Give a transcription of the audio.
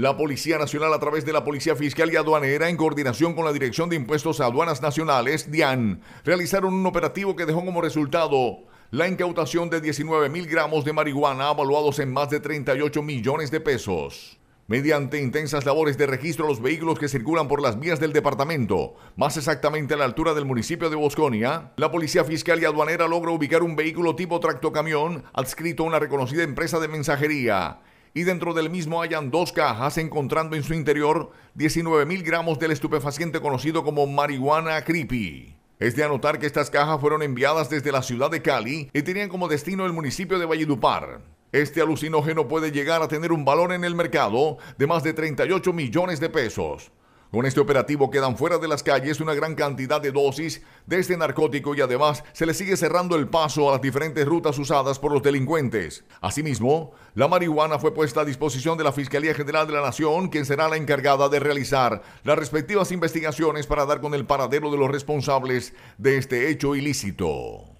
La Policía Nacional a través de la Policía Fiscal y Aduanera en coordinación con la Dirección de Impuestos a Aduanas Nacionales, DIAN, realizaron un operativo que dejó como resultado la incautación de 19 mil gramos de marihuana evaluados en más de 38 millones de pesos. Mediante intensas labores de registro de los vehículos que circulan por las vías del departamento, más exactamente a la altura del municipio de Bosconia, la Policía Fiscal y Aduanera logra ubicar un vehículo tipo tractocamión adscrito a una reconocida empresa de mensajería y dentro del mismo hayan dos cajas encontrando en su interior 19.000 gramos del estupefaciente conocido como marihuana creepy. Es de anotar que estas cajas fueron enviadas desde la ciudad de Cali y tenían como destino el municipio de Valledupar. Este alucinógeno puede llegar a tener un valor en el mercado de más de 38 millones de pesos. Con este operativo quedan fuera de las calles una gran cantidad de dosis de este narcótico y además se le sigue cerrando el paso a las diferentes rutas usadas por los delincuentes. Asimismo, la marihuana fue puesta a disposición de la Fiscalía General de la Nación, quien será la encargada de realizar las respectivas investigaciones para dar con el paradero de los responsables de este hecho ilícito.